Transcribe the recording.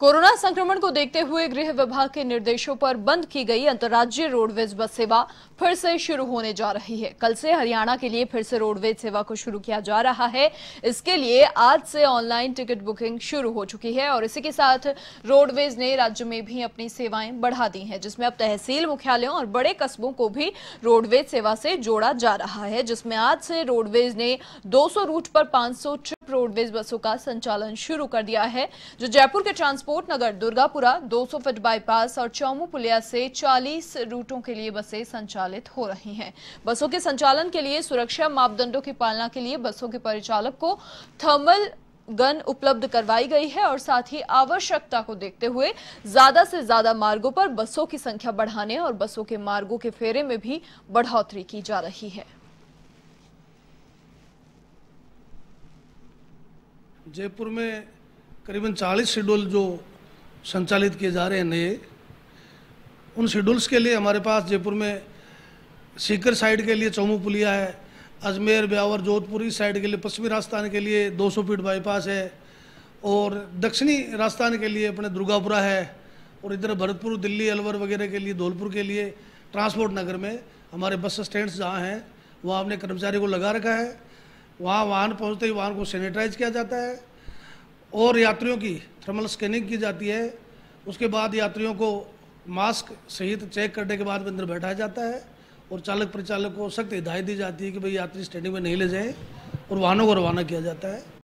corona संक्रमण को देखते हुए गृह विभाग के निर्देशों पर बंद की गई अंतर्राज्यीय रोडवेज बस सेवा फिर से शुरू होने जा रही है कल से हरियाणा के लिए फिर से रोडवेज सेवा को शुरू किया जा रहा है इसके लिए आज से ऑनलाइन टिकट बुकिंग शुरू हो चुकी है और इसी के साथ रोडवेज ने राज्य में भी अपनी सेवाएं बढ़ा दी है जिसमें अब तहसील मुख्यालयों और बड़े कस्बों को भी रोडवेज सेवा से जोड़ा जा रहा है जिसमें आज से रोडवेज ने दो रूट पर पांच ट्रिप रोडवेज बसों का संचालन शुरू कर दिया है जो जयपुर के ट्रांसपोर्ट ट्रांसपोर्ट नगर दुर्गापुरा 200 सौ फीट बाईपास और चौमू पुलिया से 40 रूटों के लिए बसें संचालित हो रही हैं बसों के संचालन के लिए सुरक्षा मापदंडों की पालना के लिए बसों के परिचालक को थर्मल गन उपलब्ध करवाई गई है और साथ ही आवश्यकता को देखते हुए ज्यादा से ज्यादा मार्गों पर बसों की संख्या बढ़ाने और बसों के मार्गों के फेरे में भी बढ़ोतरी की जा रही है जयपुर में करीबन 40 शेड्यूल जो संचालित किए जा रहे हैं नए उन शेड्यूल्स के लिए हमारे पास जयपुर में सीकर साइड के लिए चौमू पुलिया है अजमेर ब्यावर जोधपुर इस साइड के लिए पश्चिमी राजस्थान के लिए 200 फीट बाईपास है और दक्षिणी राजस्थान के लिए अपने दुर्गापुरा है और इधर भरतपुर दिल्ली अलवर वगैरह के लिए धौलपुर के लिए ट्रांसपोर्ट नगर में हमारे बस स्टैंड जहाँ हैं वहाँ अपने कर्मचारी को लगा रखा है वहाँ वाहन पहुँचते ही वाहन को सैनिटाइज किया जाता है और यात्रियों की थर्मल स्कैनिंग की जाती है उसके बाद यात्रियों को मास्क सहित चेक करने के बाद अंदर बैठाया जाता है और चालक परिचालक को सख्त हिदायत दी जाती है कि भाई यात्री स्टैंडिंग में नहीं ले जाएं और वाहनों को रवाना किया जाता है